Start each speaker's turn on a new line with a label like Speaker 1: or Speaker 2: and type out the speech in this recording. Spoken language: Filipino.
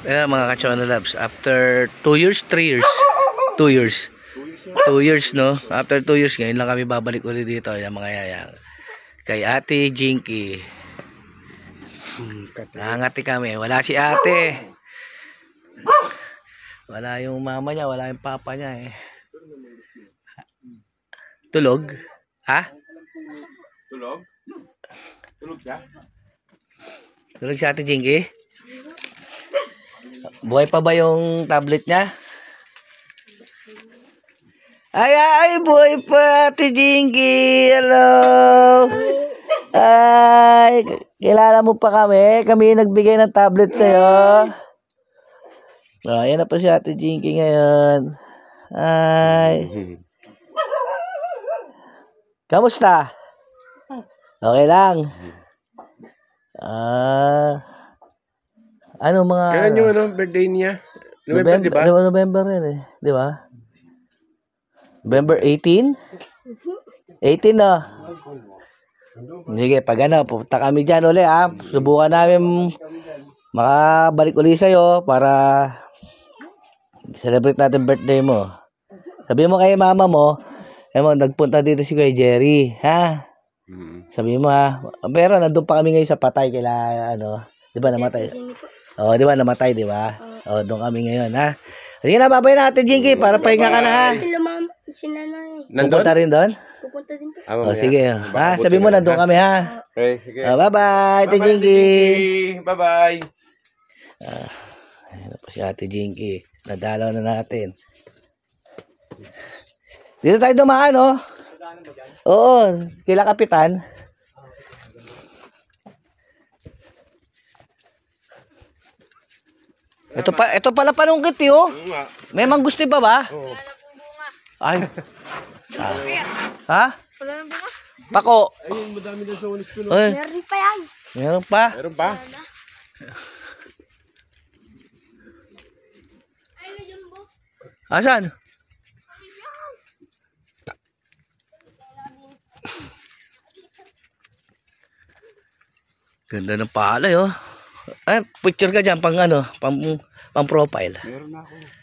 Speaker 1: Kaya mga ka-Chona Labs, after 2 years, 3 years, 2 years, 2 years no, after 2 years ngayon lang kami babalik ulit dito, yung mga yayang. Kay Ate Jinky. Nangati hmm, kami, wala si ate. Wala yung mama niya, wala yung papa niya eh. Tulog? Ha? Tulog? Tulog siya? Tulog si ate Jinky? Buhay pa ba yung tablet niya? Ay, ay, buhay pa, Ate Jinky. Hello. Ay, kilala mo pa kami. Kami yung nagbigay ng tablet sa'yo. Oh, ayan na pa si Ate Jinky ngayon. Ay. Kamusta? Ah. Okay lang. Ah. Ano mga... Kailan yung ano, birthday niya? November, November di ba? Diba, November yan eh. Di ba? November 18? 18 na. Oh. Sige, pag ano, pupunta kami dyan ulit ha. Subukan namin makabalik ulit sa'yo para celebrate natin birthday mo. Sabi mo kay mama mo, eh mo, nagpunta dito si Kuya Jerry, ha? Mm. Sabi mo ha. Pero nandun pa kami ngayon sa patay kaila, ano, di ba namatay? Oh, di ba namatay, di ba? Oh. oh, doon kami ngayon, ha. Sige na, babay natin, Ate Jinky para pahinga ka na ha. Sila ma'am, sila nanay. Nandun? Pupunta rin doon? Pupunta din po. Ah, Oh, sige. oh. Ha, sabi mo nandoon kami ha. Okay, sige. Oh, bye-bye, Ate Bye-bye, Jinky. Bye-bye. Ah, Ayun na si Ate Jinky. Nadalaw na natin. Dito tayo dumaan, oh. Oo, kila kapitan. Ito pa ito pala panunggit 'yo. Eh, oh. May manggusti pa ba? Oo. Ay. Ah. ha? Wala nang bunga. Pako. Ayun, madami na sa one Meron pa yan. Meron pa? Meron pa. Asan? Ganda ng palay oh. Eh, picture ka dyan pang ano, pang, pang profile. Meron na ako.